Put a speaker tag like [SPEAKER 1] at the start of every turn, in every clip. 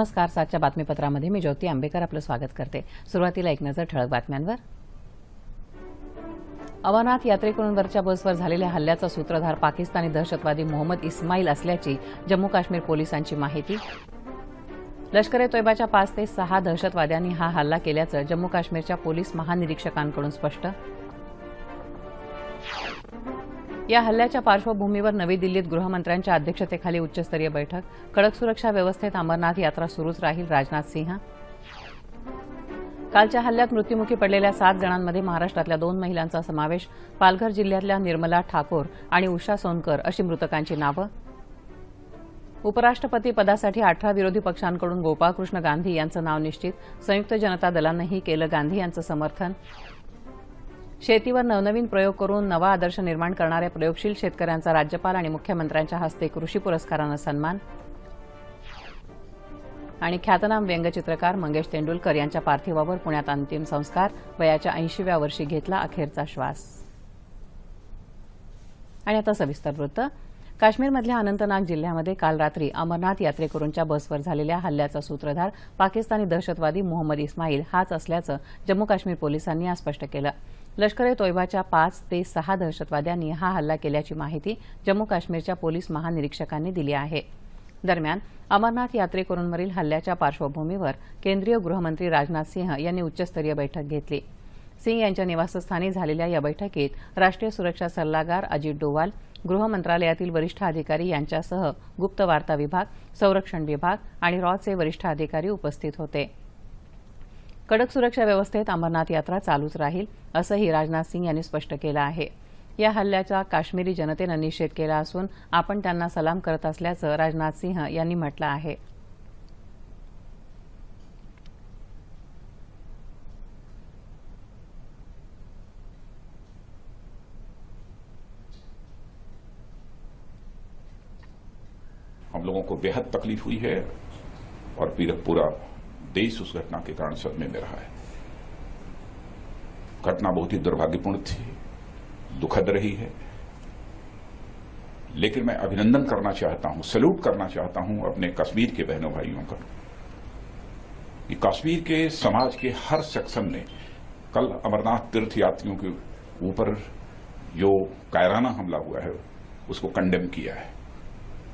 [SPEAKER 1] नमस्कार सातच्या बातमीपत्रामध्ये मी ज्योती आंबेकर आपलं स्वागत करते सुरुवातीला एक नजर ठळक बातम्यांवर अमरनाथ यात्रेकरूंवरच्या बसवर झालेल्या हल्ल्याचा सूत्रधार पाकिस्तानी दहशतवादी मोहम्मद इस्माईल असल्याची जम्मू काश्मीर पोलिसांची माहिती लष्कर ए तोयबाच्या पाच ते सहा दहशतवाद्यांनी हा हल्ला केल्याचं जम्मू काश्मीरच्या पोलीस महानिरीक्षकांकडून स्पष्ट या हल्ल्याच्या पार्श्वभूमीवर नवी दिल्लीत गृहमंत्र्यांच्या अध्यक्षतेखाली उच्चस्तरीय बैठक कडक सुरक्षा व्यवस्थेत अमरनाथ यात्रा सुरूच राहील राजनाथ सिंह कालच्या हल्ल्यात मृत्यूमुखी पडलेल्या सात जणांमध्ये महाराष्ट्रातल्या दोन महिलांचा समावेश पालघर जिल्ह्यातल्या निर्मला ठाकूर आणि उषा सोनकर अशी मृतकांची नावं उपराष्ट्रपती पदासाठी अठरा विरोधी पक्षांकडून गोपाळकृष्ण गांधी यांचं नाव निश्चित संयुक्त जनता दलानंही केलं गांधी यांचं समर्थन शेतीवर नवनवीन प्रयोग करून नवा आदर्श निर्माण करणाऱ्या प्रयोगशील शेतकऱ्यांचा राज्यपाल आणि मुख्यमंत्र्यांच्या हस्ते कृषी पुरस्कारानं सन्मान आणि ख्यातनाम व्यंगचित्रकार मंगेश तेंडुलकर यांच्या पार्थिवावर पुण्यात अंतिम संस्कार वयाच्या ऐंशीव्या वर्षी घेतला अखेरचा श्वास आणि आता सविस्तर वृत्त काश्मीरमधल्या अनंतनाग जिल्ह्यामध्ये काल रात्री अमरनाथ यात्रेकरूंच्या बसवर झालेल्या हल्ल्याचा सूत्रधार पाकिस्तानी दहशतवादी मोहम्मद इस्माईल हाच असल्याचं जम्मू काश्मीर पोलिसांनी आज स्पष्ट केलं लष्कर ए तोयबाच्या पाच ते सहा दहशतवाद्यांनी हा हल्ला केल्याची माहिती जम्मू काश्मीरच्या पोलीस महानिरीक्षकांनी दिली आहे दरम्यान अमरनाथ यात्रेकरूंवरील हल्ल्याच्या पार्श्वभूमीवर केंद्रीय गृहमंत्री राजनाथ सिंह यांनी उच्चस्तरीय बैठक घेतली सिंग यांच्या निवासस्थानी झालेल्या या बैठकीत राष्ट्रीय सुरक्षा सल्लागार अजित डोवाल गृह वरिष्ठ अधिकारी यांच्यासह गुप्त वार्ता विभाग संरक्षण विभाग आणि रॉचे वरिष्ठ अधिकारी उपस्थित होते कडक सुरक्षा व्यवस्थेत अमरनाथ यात्रा चालूच राहील असंही राजनाथ सिंग यांनी स्पष्ट केलं आहे या हल्ल्याचा काश्मीरी जनतेनं निषेध केला असून आपण त्यांना सलाम करत असल्याचं राजनाथ सिंह यांनी म्हटलं आहे
[SPEAKER 2] हम लोगों को बेहद तकलीफ हुई है और पूरा देश उस घटना के कारण सदमे में रहा है घटना बहुत ही दुर्भाग्यपूर्ण थी दुखद रही है लेकिन मैं अभिनंदन करना चाहता हूं सल्यूट करना चाहता हूं अपने कश्मीर के बहनों भाइयों का कि कश्मीर के समाज के हर सेक्शन ने कल अमरनाथ तीर्थ यात्रियों के ऊपर जो कायराना हमला हुआ है उसको कंडेम किया है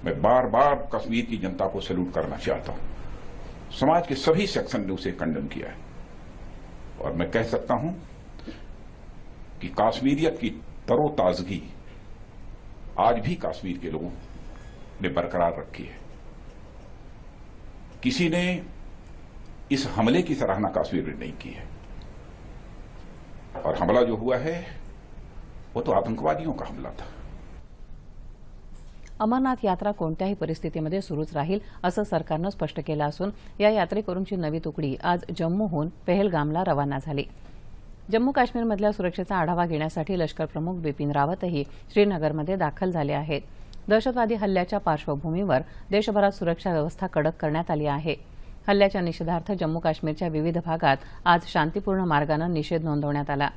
[SPEAKER 2] मैं बार बार कश्मीर की जनता को सल्यूट करना चाहता हूं समाज के सभी सेक्शन ने उसे खंडन किया है और मैं कह सकता हूं कि काश्मीरियत की तरोताजगी आज भी कश्मीर के लोगों ने बरकरार रखी है किसी ने इस हमले की सराहना कश्मीर में नहीं की है और हमला जो हुआ है वो तो आतंकवादियों का हमला था
[SPEAKER 1] अमरनाथ यात्रा कोणत्याही परिस्थितीमध्ये सुरूच राहील असं सरकारनं स्पष्ट केलं असून या यात्रेकरूंची नवी तुकडी आज जम्मूहून पहलगामला रवाना झाली जम्मू काश्मीरमधल्या सुरक्षेचा आढावा घेण्यासाठी लष्कर प्रमुख बिपिन रावतही श्रीनगरमध्ये दाखल झाले आहेत दहशतवादी हल्ल्याच्या पार्श्वभूमीवर देशभरात सुरक्षा व्यवस्था कडक करण्यात आली आहे हल्ल्याच्या निषेधार्थ जम्मू काश्मीरच्या विविध भागात आज शांतीपूर्ण मार्गानं निषेध नोंदवण्यात आला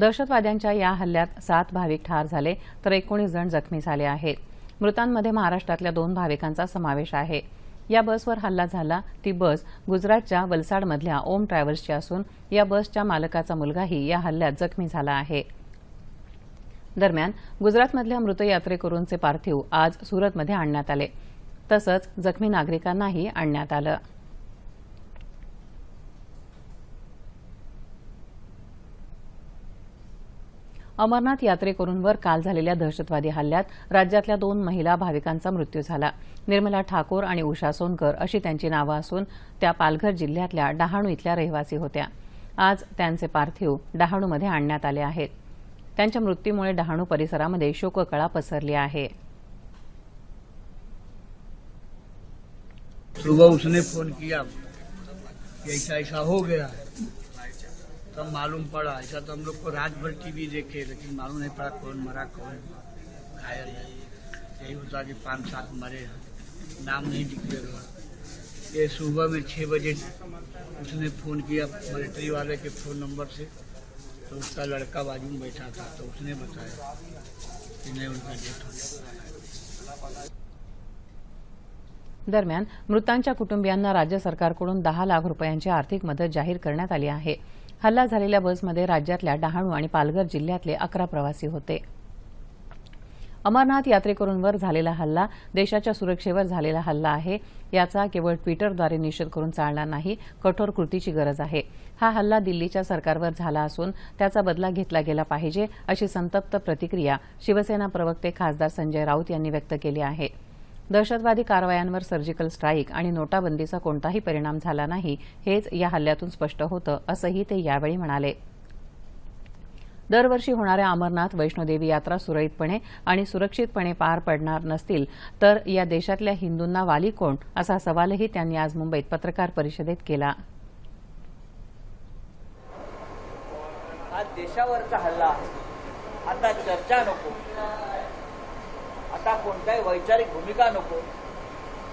[SPEAKER 1] दहशतवाद्यांच्या या हल्ल्यात सात भाविक ठार झाले तर एकोणीस जण जखमी झाले आहेत मृतांमध्ये महाराष्ट्रातल्या दोन भाविकांचा समावेश आहे या बसवर हल्ला झाला ती बस गुजरातच्या वलसाडमधल्या ओम ट्रॅव्हल्सची असून या बसच्या मालकाचा मुलगाही या हल्ल्यात जखमी झाला आहे दरम्यान गुजरातमधल्या मृत पार्थिव आज सुरतमध्ये आणण्यात आले तसंच जखमी नागरिकांनाही आणण्यात आलं अमरनाथ यात्रेकरूंवर काल झालेल्या दहशतवादी हल्ल्यात राज्यातल्या दोन महिला भाविकांचा मृत्यू झाला निर्मला ठाकूर आणि उषा सोनकर अशी त्यांची नावं असून त्या पालघर जिल्ह्यातल्या डहाणू इथल्या रहिवासी होत्या आज त्यांचे पार्थिव डहाणूमध्ये आणण्यात आले आहेत त्यांच्या मृत्यूमुळे डहाणू परिसरामध्ये शोककळा पसरली आहे
[SPEAKER 2] सुबह उसने फोन किया ऐसा ऐसा हो गया तब मालूम पड़ा ऐसा तो हम लोग को रात भर टीवी देखे लेकिन मालूम नहीं पड़ा कौन मरा कौन घायल है यही होता कि पाँच सात मरे नाम नहीं दिखेगा ये सुबह में छः बजे उसने फ़ोन किया मिलिट्री वाले के फ़ोन नंबर से तो उसका लड़का बाजू में बैठा था तो उसने बताया कि नहीं उनका डेथ हो
[SPEAKER 1] दरम्यान मृतांच्या कुटुंबियांना राज्य सरकारकडून दहा लाख रुपयांची आर्थिक मदत जाहीर करण्यात आली आहे हल्ला झालेल्या बसमध्ये राज्यातल्या डहाणू आणि पालघर जिल्ह्यातले अकरा प्रवासी होते अमरनाथ यात्रेकरूंवर झालेला हल्ला देशाच्या सुरक्षेवर झालेला हल्ला आहे याचा केवळ ट्विटरद्वारे निषेध करून चालणार नाही कठोर कृतीची गरज आहे हा हल्ला दिल्लीच्या सरकारवर झाला असून त्याचा बदला घेतला गेला पाहिजे अशी संतप्त प्रतिक्रिया शिवसेना प्रवक्ते खासदार संजय राऊत यांनी व्यक्त केली आहे दहशतवादी कारवायांवर सर्जिकल स्ट्राईक आणि नोटाबंदीचा कोणताही परिणाम झाला नाही हेच या हल्ल्यातून स्पष्ट होतं असंही ते यावेळी म्हणाले दरवर्षी होणाऱ्या अमरनाथ वैष्णोदेवी यात्रा सुरळीतपणे आणि सुरक्षितपणे पार पडणार नसतील तर या देशातल्या हिंदूंना वाली कोण असा सवालही त्यांनी आज मुंबईत पत्रकार परिषदेत केला
[SPEAKER 2] आज देशावरचा हल्ला आता चर्चा नको आता कोणत्याही वैचारिक भूमिका नको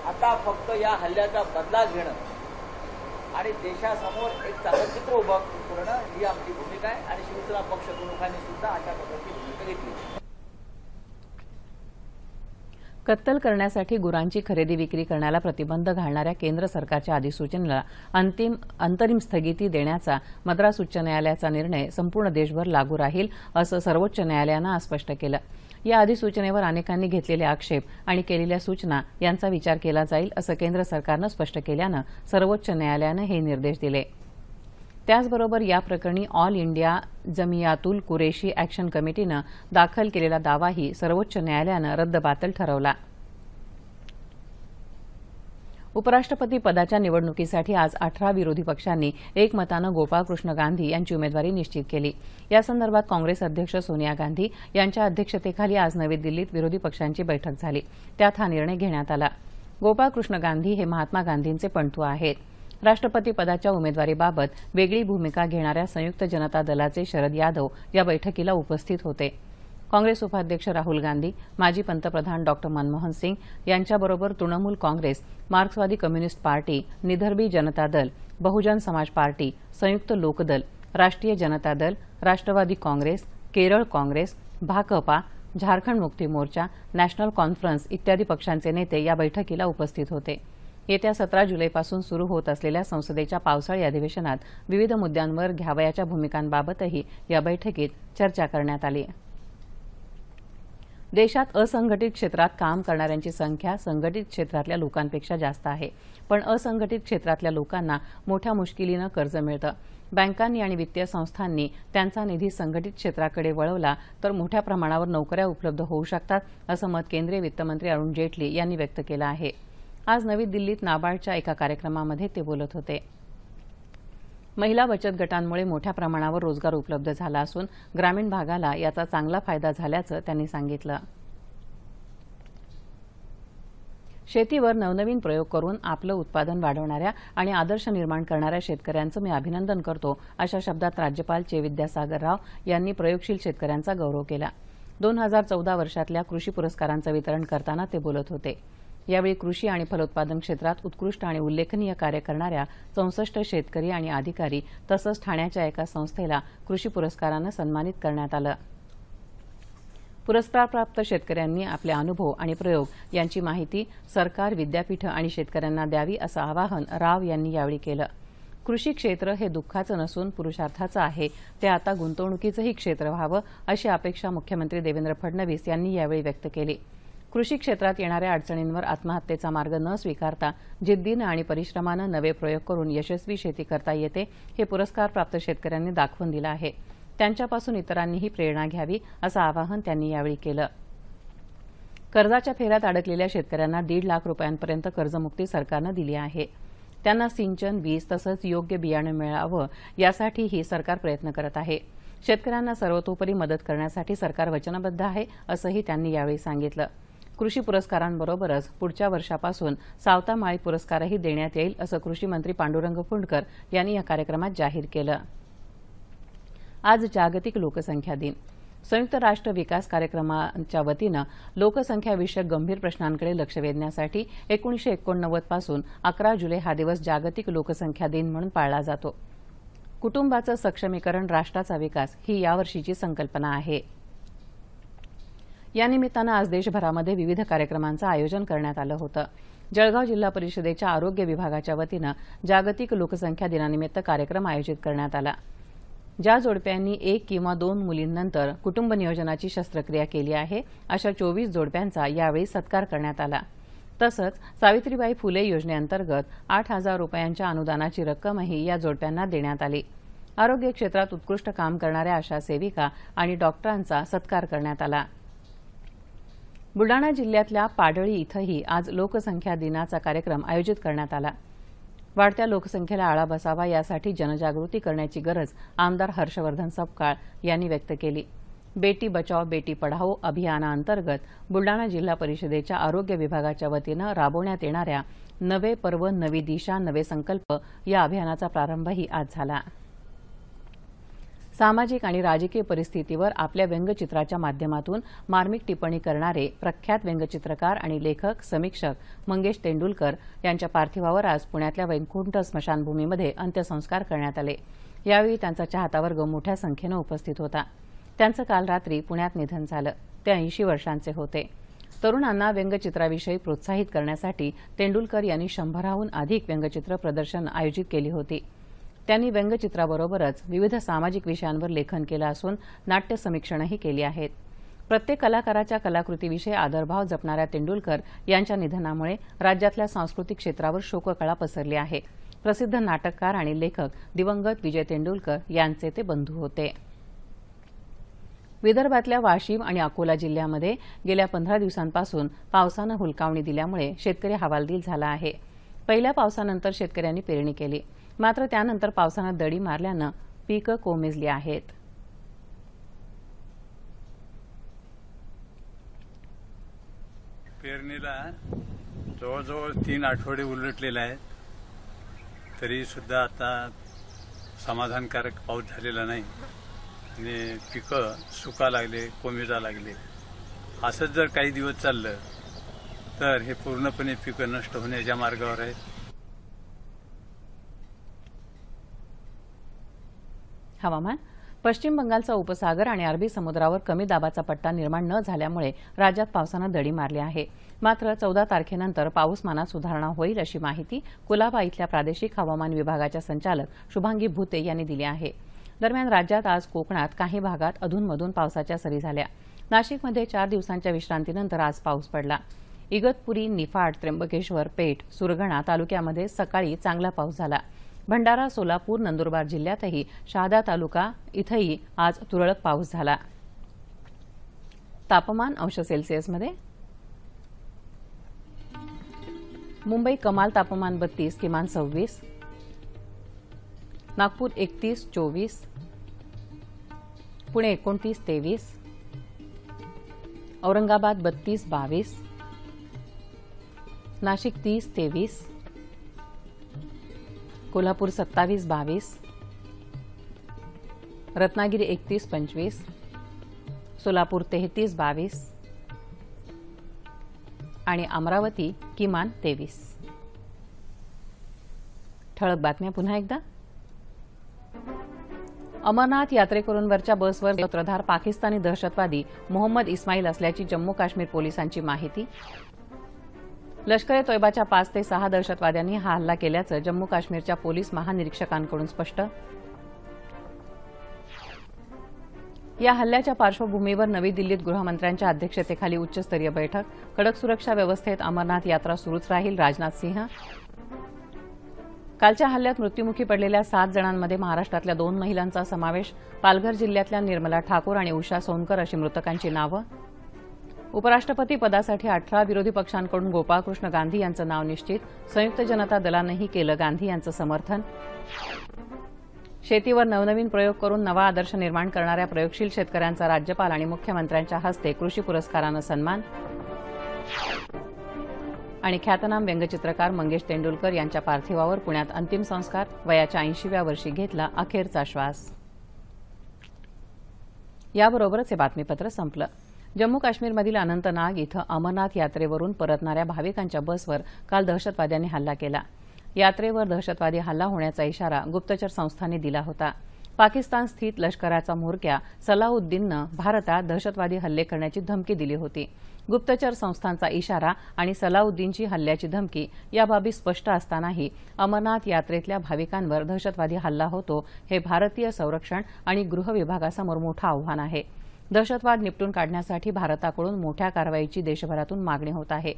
[SPEAKER 2] आता फक्त या हल्ल्याचा बदला घेणं आणि देशासमोर एक चांगलं उभं करणं ही आमची भूमिका आहे आणि शिवसेना पक्ष प्रमुखांनी सुद्धा अशा पद्धतीची भूमिका घेतली
[SPEAKER 1] कत्तल करण्यासाठी गुरांची खरेदी विक्री करण्याला प्रतिबंध घालणाऱ्या केंद्र सरकारच्या अधिसूचनेला अंतिम अंतरिम स्थगिती देण्याचा मद्रास उच्च न्यायालयाचा निर्णय संपूर्ण देशभर लागू राहील असं सर्वोच्च न्यायालयानं आज स्पष्ट केलं या अधिसूचनेवर अनेकांनी घेतलेले आक्षेप आणि केलेल्या सूचना यांचा विचार केला जाईल असं केंद्र सरकारनं स्पष्ट केल्यानं सर्वोच्च न्यायालयानं हे निर्देश दिले त्याचबरोबर या प्रकरणी all India Jamiatul Qureshi action कमिटीनं दाखल केलेला दावाही सर्वोच्च न्यायालयानं रद्दबातल ठरवला उपराष्ट्रपती पदाच्या निवडणुकीसाठी आज अठरा विरोधी पक्षांनी एकमतानं गोपाळकृष्ण गांधी यांची उमेदवारी निश्चित केली यासंदर्भात काँग्रेस अध्यक्ष सोनिया गांधी यांच्या अध्यक्षतेखाली आज नवी दिल्लीत विरोधी पक्षांची बैठक झाली त्यात हा निर्णय घेण्यात आला गोपाळकृष्ण गांधी हे महात्मा गांधींचे पणतू आहेत राष्ट्रपती पदाच्या उमेदवारीबाबत वेगळी भूमिका घेणाऱ्या संयुक्त जनता दलाचे शरद यादव या बैठकीला उपस्थित होते काँग्रेस उपाध्यक्ष राहुल गांधी माजी पंतप्रधान डॉक्टर मनमोहन सिंग यांच्याबरोबर तृणमूल काँग्रेस मार्क्सवादी कम्युनिस्ट पार्टी निधर्बी जनता दल बहुजन समाज पार्टी संयुक्त लोकदल राष्ट्रीय जनता दल राष्ट्रवादी काँग्रेस केरळ काँग्रेस भाकपा झारखंड मुक्ती मोर्चा नॅशनल कॉन्फरन्स इत्यादी पक्षांचे नेते या बैठकीला उपस्थित होते येत्या सतरा जुलैपासून सुरू होत असलेल्या संसदेच्या पावसाळी अधिवेशनात विविध मुद्द्यांवर घ्यावयाच्या भूमिकांबाबतही या बैठकीत चर्चा करण्यात आली देशात असंघटित क्षेत्रात काम करणाऱ्यांची संख्या संघटित क्षेत्रातल्या लोकांपेक्षा जास्त आहे पण असंघटित क्षेत्रातल्या लोकांना मोठ्या मुश्किलीनं कर्ज मिळतं बँकांनी आणि वित्तीय संस्थांनी त्यांचा निधी संघटित क्षेत्राकडे वळवला तर मोठ्या प्रमाणावर नोकऱ्या उपलब्ध होऊ शकतात असं मत केंद्रीय वित्तमंत्री अरुण जेटली यांनी व्यक्त केलं आहे आज नवी दिल्लीत नाबार्डच्या एका कार्यक्रमामध्ये ते बोलत होते महिला बचत गटांमुळे मोठ्या प्रमाणावर रोजगार उपलब्ध झाला असून ग्रामीण भागाला याचा चांगला फायदा झाल्याचं त्यांनी सांगितलं शेतीवर नवनवीन प्रयोग करून आपलं उत्पादन वाढवणाऱ्या आणि आदर्श निर्माण करणाऱ्या शेतकऱ्यांचं मी अभिनंदन करतो अशा शब्दात राज्यपाल चे विद्यासागर राव यांनी प्रयोगशील शेतकऱ्यांचा गौरव केला दोन हजार चौदा वर्षातल्या कृषी पुरस्कारांचं वितरण करताना ते बोलत होते यावेळी कृषी आणि फलोत्पादन क्षेत्रात उत्कृष्ट आणि उल्लेखनीय कार्य करणाऱ्या चौसष्ट शेतकरी आणि अधिकारी तसंच ठाण्याच्या एका संस्थेला कृषी पुरस्कारानं सन्मानित करण्यात आलं पुरस्कारप्राप्त शेतकऱ्यांनी आपले अनुभव आणि प्रयोग यांची माहिती सरकार विद्यापीठ आणि शेतकऱ्यांना द्यावी असं आवाहन राव यांनी यावेळी केलं कृषी क्षेत्र हे दुःखाचं नसून पुरुषार्थाचं आहे ते आता गुंतवणुकीचंही क्षेत्र व्हावं अशी अपेक्षा मुख्यमंत्री देवेंद्र फडणवीस यांनी यावेळी व्यक्त केली कृषी क्षेत्रात येणाऱ्या अडचणींवर आत्महत्येचा मार्ग न स्वीकारता जिद्दीनं आणि परिश्रमानं नवे प्रयोग करून यशस्वी शेती करता येते हे पुरस्कार प्राप्त शेतकऱ्यांनी दाखवून दिलं आहे त्यांच्यापासून इतरांनीही प्रेरणा घ्यावी असं आवाहन त्यांनी यावेळी केलं कर्जाच्या फेऱ्यात अडकलेल्या शेतकऱ्यांना दीड लाख रुपयांपर्यंत कर्जमुक्ती सरकारनं दिली आहे त्यांना सिंचन वीज तसंच योग्य बियाणं मिळावं यासाठीही सरकार प्रयत्न करत आहे शेतकऱ्यांना सर्वतोपरी मदत करण्यासाठी सरकार वचनबद्ध आहे असंही त्यांनी यावेळी सांगितलं कृषी पुरस्कारांबरोबरच पुढच्या वर्षापासून सावता माळी पुरस्कारही देण्यात येईल असं कृषी मंत्री पांडुरंग फुंडकर यांनी या कार्यक्रमात जाहीर केलं आज जागतिक लोकसंख्या दिन संयुक्त राष्ट्र विकास कार्यक्रमाच्या वतीनं लोकसंख्याविषयक गंभीर प्रश्नांकडे लक्ष वेधण्यासाठी एकोणीशे एकोणनव्वद पासून अकरा जुलै हा दिवस जागतिक लोकसंख्या दिन म्हणून पाळला जातो कुटुंबाचं सक्षमीकरण राष्ट्राचा विकास ही यावर्षीची संकल्पना आहे या निमित्तानं आज देशभरामध्ये विविध कार्यक्रमांचं आयोजन करण्यात आलं होतं जळगाव जिल्हा परिषदेच्या आरोग्य विभागाच्या वतीनं जागतिक लोकसंख्या दिनानिमित्त कार्यक्रम आयोजित करण्यात आला ज्या जोडप्यांनी एक किंवा दोन मुलींनंतर कुटुंब नियोजनाची शस्त्रक्रिया केली आहे अशा चोवीस जोडप्यांचा यावेळी सत्कार करण्यात आला तसंच सावित्रीबाई फुले योजनेअंतर्गत आठ हजार रुपयांच्या अनुदानाची रक्कमही या जोडप्यांना देण्यात आली आरोग्य क्षेत्रात उत्कृष्ट काम करणाऱ्या आशा सेविका आणि डॉक्टरांचा सत्कार करण्यात आला बुलडाणा जिल्ह्यातल्या पाडळी इथंही आज लोकसंख्या दिनाचा कार्यक्रम आयोजित करण्यात आला वाढत्या लोकसंख्येला आळा बसावा यासाठी जनजागृती करण्याची गरज आमदार हर्षवर्धन सपकाळ यांनी व्यक्त केली बेटी बचाओ बेटी पढाओ अभियानाअंतर्गत बुलडाणा जिल्हा परिषदेच्या आरोग्य विभागाच्या वतीनं राबवण्यात येणाऱ्या नवे पर्व नवी दिशा नवे संकल्प या अभियानाचा प्रारंभही आज झाला सामाजिक आणि राजकीय परिस्थितीवर आपल्या व्यंगचित्राच्या माध्यमातून मार्मिक टिप्पणी करणारे प्रख्यात व्यंगचित्रकार आणि लेखक समीक्षक मंगेश तेंडुलकर यांच्या पार्थिवावर आज पुण्यातल्या वैकुंठ स्मशानभूमीमध्ये अंत्यसंस्कार करण्यात आले यावेळी त्यांचा चाहता वर्ग मोठ्या संख्येनं उपस्थित होता त्यांचं काल रात्री पुण्यात निधन झालं ते ऐंशी वर्षांचे होते तरुणांना व्यंगचित्राविषयी प्रोत्साहित करण्यासाठी तेंडुलकर यांनी शंभराहून अधिक व्यंगचित्र प्रदर्शन आयोजित केली होती त्यांनी व्यंगचित्राबरोबरच विविध सामाजिक विषयांवर लेखन केलं असून नाट्य समीक्षणही केली आहेत प्रत्येक कलाकाराच्या कलाकृतीविषयी आदरभाव जपणाऱ्या तेंडुलकर यांच्या निधनामुळे राज्यातल्या सांस्कृतिक क्षेत्रावर शोककळा पसरली आहे प्रसिद्ध नाटककार आणि लेखक दिवंगत विजय तेंडुलकर यांचे ते बंधू होते विदर्भातल्या वाशिम आणि अकोला जिल्ह्यामध्ये गेल्या पंधरा दिवसांपासून पावसानं हुलकावणी दिल्यामुळे शेतकरी हवालदिल झाला आहे पहिल्या पावसानंतर शेतकऱ्यांनी पेरणी केली मात्र त्यानंतर पावसानं दडी मारल्यानं पिकं कोमेजली आहेत
[SPEAKER 2] पेरणीला जवळजवळ तीन आठवडे उलटलेले आहेत तरी सुद्धा आता समाधानकारक पाऊस झालेला नाही आणि पिकं सुका लागले कोमेजा लागले असंच जर काही दिवस चाललं तर हे पूर्णपणे पिकं नष्ट होण्याच्या मार्गावर आहेत
[SPEAKER 1] हवामान पश्चिम बंगालचा उपसागर आणि अरबी समुद्रावर कमी दाबाचा पट्टा निर्माण न झाल्यामुळे राज्यात पावसानं दडी मारली आहे मात्र चौदा तारखेनंतर पाऊसमानात सुधारणा होईल अशी माहिती कुलाबा इथल्या प्रादेशिक हवामान विभागाच्या संचालक शुभांगी भूते यांनी दिली आहे दरम्यान राज्यात आज कोकणात काही भागात अधूनमधून पावसाच्या सरी झाल्या नाशिकमध्ये चार दिवसांच्या विश्रांतीनंतर आज पाऊस पडला इगतपुरी निफाड त्र्यंबकेश्वर पेठ सुरगणा तालुक्यामध्ये सकाळी चांगला पाऊस झाला भंडारा सोलापूर नंदुरबार जिल्ह्यातही शहादा तालुका इथंही आज तुरळक पाऊस झाला तापमान अंश सेल्सिअसमध्ये मुंबई कमाल तापमान बत्तीस किमान सव्वीस नागपूर एकतीस चोवीस पुणे एकोणतीस तेवीस औरंगाबाद बत्तीस बावीस नाशिक तीस तेवीस कोल्हापूर सत्तावीस बावीस रत्नागिरी एकतीस पंचवीस सोलापूर तेहतीस बावीस आणि अमरावती किमान तेवीस ठळक बातम्या पुन्हा एकदा अमरनाथ यात्रेकरूंवरच्या बसवर सूत्रधार पाकिस्तानी दहशतवादी मोहम्मद इस्माईल असल्याची जम्मू काश्मीर पोलिसांची माहिती लष्कर ए तोयबाच्या पाच ते सहा दहशतवाद्यांनी हा हल्ला केल्याचं जम्मू काश्मीरच्या पोलीस महानिरीक्षकांकडून स्पष्ट या हल्ल्याच्या पार्श्वभूमीवर नवी दिल्लीत गृहमंत्र्यांच्या अध्यक्षतेखाली उच्चस्तरीय बैठक कडक सुरक्षा व्यवस्थेत अमरनाथ यात्रा सुरूच राहील राजनाथ सिंह कालच्या हल्ल्यात मृत्यूमुखी पडलेल्या सात जणांमध्ये महाराष्ट्रातल्या दोन महिलांचा समावेश पालघर जिल्ह्यातल्या निर्मला ठाकूर आणि उषा सोनकर अशी मृतकांची नावं उपराष्ट्रपती पदासाठी अठरा विरोधी पक्षांकडून गोपाळकृष्ण गांधी यांचं नाव निश्चित संयुक्त जनता दलानंही केलं गांधी यांचं समर्थन शेतीवर नवनवीन प्रयोग करून नवा आदर्श निर्माण करणाऱ्या प्रयोगशील शेतकऱ्यांचा राज्यपाल आणि मुख्यमंत्र्यांच्या हस्ते कृषी पुरस्कारानं सन्मान आणि ख्यातनाम व्यंगचित्रकार मंगेश तेंडुलकर यांच्या पार्थिवावर पुण्यात अंतिम संस्कार वयाच्या ऐंशीव्या वर्षी घेतला अखेरचा श्वास याबरोबरच हे बातमीपत्र संपलं जम्मू काश्मीरमधील अनंतनाग इथं अमरनाथ यात्रेवरून परतणाऱ्या भाविकांच्या बसवर काल दहशतवाद्यांनी हल्ला केला यात्रेवर दहशतवादी हल्ला होण्याचा इशारा गुप्तचर संस्थांनी दिला होता पाकिस्तान स्थित लष्कराचा म्होरक्या सलाउद्दीननं भारतात दहशतवादी हल्ले करण्याची धमकी दिली होती गुप्तचर संस्थांचा इशारा आणि सलाउद्दीनची हल्ल्याची धमकी या बाबी स्पष्ट असतानाही अमरनाथ यात्रेतल्या भाविकांवर दहशतवादी हल्ला होतो हे भारतीय संरक्षण आणि गृह विभागासमोर मोठं आव्हान आहे दहशतवाद निपटून काढण्यासाठी भारताकडून मोठ्या कारवाईची देशभरातून मागणी होत आहे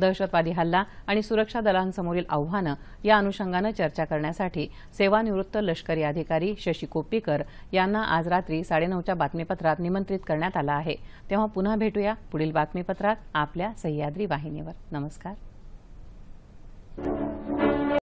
[SPEAKER 1] दहशतवादी हल्ला आणि सुरक्षा दलांसमोरील आव्हानं या अनुषंगानं चर्चा करण्यासाठी सेवानिवृत्त लष्करी अधिकारी शशी कोप्पीकर यांना आज रात्री साडेनऊच्या बातमीपत्रात निमंत्रित करण्यात आलं आहे तेव्हा पुन्हा भेटूया पुढील बातमीपत्रात आपल्या सह्याद्री वाहिनीवर नमस्कार